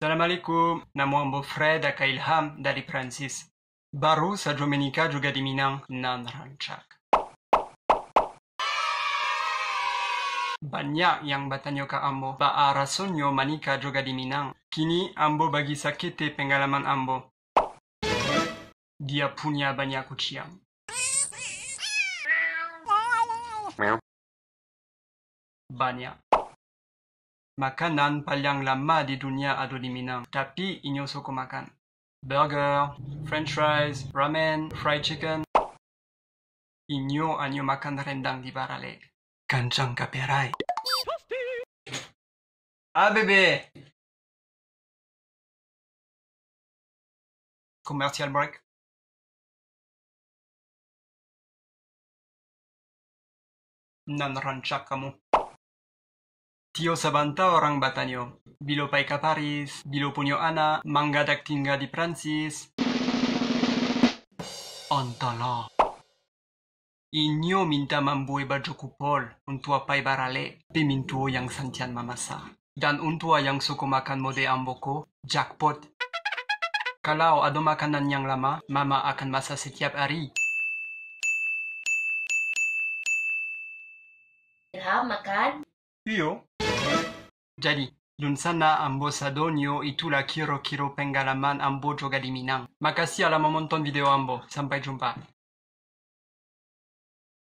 Assalamualaikum. nama ambo Freda kaj Ilham dari Prancis. Baru sa giomenicaggio juga di Minan nan rancak. Banyak yang bertanya ke ambo, ba rasonyo manika juga di Minang. Kini ambo bagi sakete pengalaman ambo. Dia punya banyak kucing. Banyak. Makanan paling lama di dunia ada di Minang, tapi ini suka makan. Burger, french fries, ramen, fried chicken. Inyo anyo makan rendang di Barale. Kancang kaperai. ABB! Commercial break. Nan rancak kamu tio Sabanta orang Batanio. Bilo paeka Paris, bilo ana, anak, manggadak tinggal di Prancis. Antala. Inyo minta mambue baju kupol untuk apai barale, pemintuo yang santian mamasa. Dan untua yang suko makan mode amboko, jackpot. Kalau ada makanan yang lama, mama akan masak setiap hari. Ilham makan? Iyo, jadi Yunsana Ambosadonyo itulah kiro kiro pengalaman Ambo juga di Minang. Makasih ala menonton video Ambo. Sampai jumpa.